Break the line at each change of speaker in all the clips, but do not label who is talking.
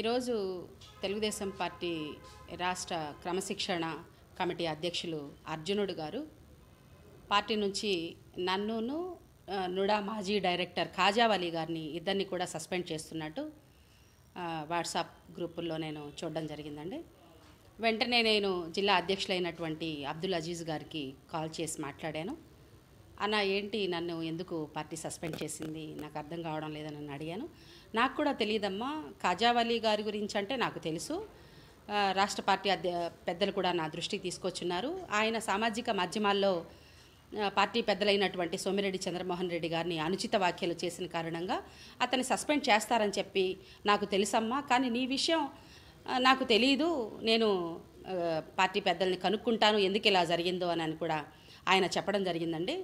ఈరోజు తెలుగుదేశం పార్టీ రాష్ట్ర క్రమశిక్షణ కమిటీ అధ్యక్షులు అర్జునుడు గారు పార్టీ నుంచి నన్నును నుడా మాజీ డైరెక్టర్ ఖాజావలి గారిని ఇద్దరిని కూడా సస్పెండ్ చేస్తున్నట్టు వాట్సాప్ గ్రూపుల్లో నేను చూడడం జరిగిందండి వెంటనే నేను జిల్లా అధ్యక్షులైనటువంటి అబ్దుల్ అజీజ్ గారికి కాల్ చేసి మాట్లాడాను అన్న ఏంటి నన్ను ఎందుకు పార్టీ సస్పెండ్ చేసింది నాకు అర్థం కావడం లేదని నన్ను అడిగాను నాకు కూడా తెలియదమ్మా ఖాజావలి గారి గురించి అంటే నాకు తెలుసు రాష్ట్ర పార్టీ అధ్య పెద్దలు కూడా నా దృష్టికి తీసుకొచ్చున్నారు ఆయన సామాజిక మాధ్యమాల్లో పార్టీ పెద్దలైనటువంటి సోమిరెడ్డి చంద్రమోహన్ రెడ్డి గారిని అనుచిత వ్యాఖ్యలు చేసిన కారణంగా అతన్ని సస్పెండ్ చేస్తారని చెప్పి నాకు తెలుసమ్మా కానీ నీ విషయం నాకు తెలీదు నేను పార్టీ పెద్దల్ని కనుక్కుంటాను ఎందుకు ఇలా జరిగిందో అని కూడా ఆయన చెప్పడం జరిగిందండి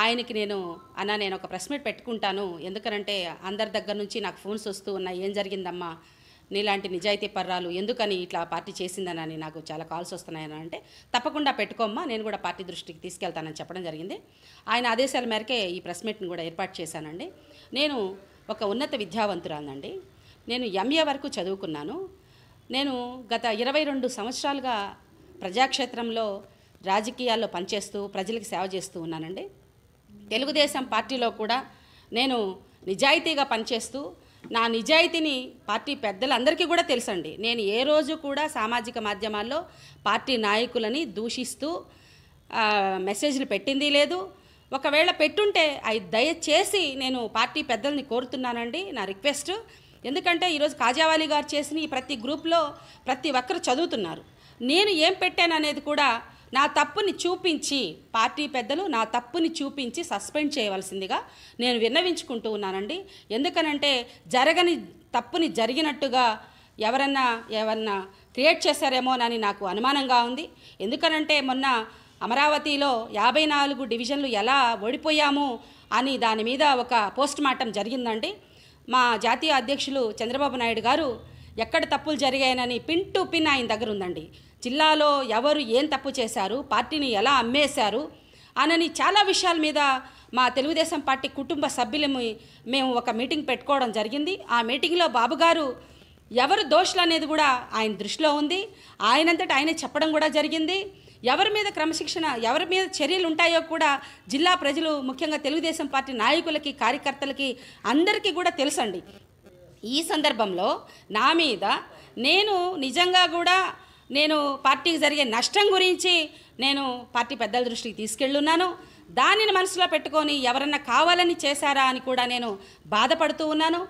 ఆయనకి నేను అన్న నేను ఒక ప్రెస్ మీట్ పెట్టుకుంటాను ఎందుకనంటే అందరి దగ్గర నుంచి నాకు ఫోన్స్ వస్తూ ఉన్నాయి ఏం జరిగిందమ్మా నీలాంటి నిజాయితీ పర్రాలు ఎందుకని ఇట్లా పార్టీ చేసిందనని నాకు చాలా కాల్స్ వస్తున్నాయని అంటే తప్పకుండా పెట్టుకోమ్మా నేను కూడా పార్టీ దృష్టికి తీసుకెళ్తానని చెప్పడం జరిగింది ఆయన ఆదేశాల మేరకే ఈ ప్రెస్ మీట్ని కూడా ఏర్పాటు చేశానండి నేను ఒక ఉన్నత విద్యావంతురాలండి నేను ఎంఏ వరకు చదువుకున్నాను నేను గత ఇరవై రెండు సంవత్సరాలుగా ప్రజాక్షేత్రంలో రాజకీయాల్లో పనిచేస్తూ ప్రజలకు సేవ చేస్తూ ఉన్నానండి తెలుగుదేశం పార్టీలో కూడా నేను నిజాయితీగా పనిచేస్తూ నా నిజాయితీని పార్టీ పెద్దలందరికీ కూడా తెలుసండి నేను ఏ రోజు కూడా సామాజిక మాధ్యమాల్లో పార్టీ నాయకులని దూషిస్తూ మెసేజ్లు పెట్టింది లేదు ఒకవేళ పెట్టుంటే అవి దయచేసి నేను పార్టీ పెద్దల్ని కోరుతున్నానండి నా రిక్వెస్ట్ ఎందుకంటే ఈరోజు కాజావాలి గారు చేసిన ఈ ప్రతి గ్రూప్లో ప్రతి ఒక్కరు చదువుతున్నారు నేను ఏం పెట్టాననేది కూడా నా తప్పుని చూపించి పార్టీ పెద్దలు నా తప్పుని చూపించి సస్పెండ్ చేయవలసిందిగా నేను విన్నవించుకుంటూ ఉన్నానండి ఎందుకనంటే జరగని తప్పుని జరిగినట్టుగా ఎవరన్నా ఏమన్నా క్రియేట్ చేశారేమోనని నాకు అనుమానంగా ఉంది ఎందుకనంటే మొన్న అమరావతిలో యాభై నాలుగు డివిజన్లు ఎలా ఓడిపోయాము అని దాని మీద ఒక పోస్ట్ మార్టం జరిగిందండి మా జాతీయ అధ్యక్షులు చంద్రబాబు నాయుడు గారు ఎక్కడ తప్పులు జరిగాయనని పిన్ టు పిన్ ఆయన దగ్గర ఉందండి జిల్లాలో ఎవరు ఏం తప్పు చేశారు పార్టీని ఎలా అమ్మేశారు అనని చాలా విషయాల మీద మా తెలుగుదేశం పార్టీ కుటుంబ సభ్యులము మేము ఒక మీటింగ్ పెట్టుకోవడం జరిగింది ఆ మీటింగ్లో బాబుగారు ఎవరు దోషులు అనేది కూడా ఆయన దృష్టిలో ఉంది ఆయనంతటి ఆయనే చెప్పడం కూడా జరిగింది ఎవరి మీద క్రమశిక్షణ ఎవరి మీద చర్యలు ఉంటాయో కూడా జిల్లా ప్రజలు ముఖ్యంగా తెలుగుదేశం పార్టీ నాయకులకి కార్యకర్తలకి అందరికీ కూడా తెలుసండి ఈ సందర్భంలో నా మీద నేను నిజంగా కూడా నేను పార్టీకి జరిగే నష్టం గురించి నేను పార్టీ పెద్దల దృష్టికి తీసుకెళ్ళున్నాను దానిని మనసులో పెట్టుకొని ఎవరన్నా కావాలని చేశారా అని కూడా నేను బాధపడుతూ ఉన్నాను